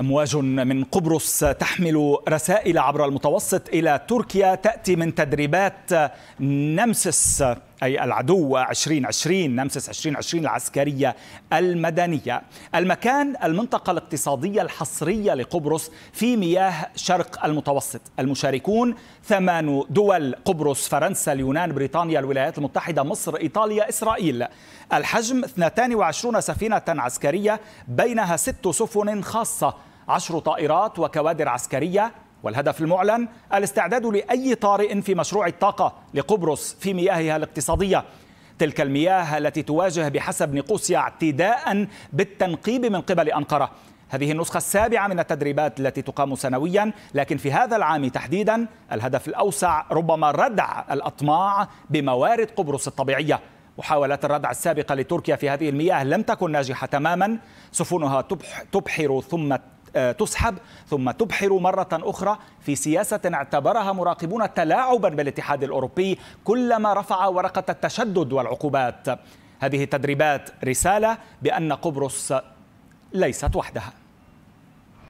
أمواج من قبرص تحمل رسائل عبر المتوسط إلى تركيا تأتي من تدريبات نمسس أي العدو 2020 نمسس 2020 العسكرية المدنية المكان المنطقة الاقتصادية الحصرية لقبرص في مياه شرق المتوسط المشاركون ثمان دول قبرص فرنسا اليونان بريطانيا الولايات المتحدة مصر إيطاليا إسرائيل الحجم 22 سفينة عسكرية بينها ست سفن خاصة عشر طائرات وكوادر عسكرية والهدف المعلن الاستعداد لأي طارئ في مشروع الطاقة لقبرص في مياهها الاقتصادية تلك المياه التي تواجه بحسب نيقوسيا اعتداء بالتنقيب من قبل أنقرة هذه النسخة السابعة من التدريبات التي تقام سنويا لكن في هذا العام تحديدا الهدف الأوسع ربما ردع الأطماع بموارد قبرص الطبيعية محاولات الردع السابقة لتركيا في هذه المياه لم تكن ناجحة تماما سفنها تبحر ثم آه، تسحب ثم تبحر مرة أخرى في سياسة اعتبرها مراقبون تلاعبا بالاتحاد الأوروبي كلما رفع ورقة التشدد والعقوبات هذه التدريبات رسالة بأن قبرص ليست وحدها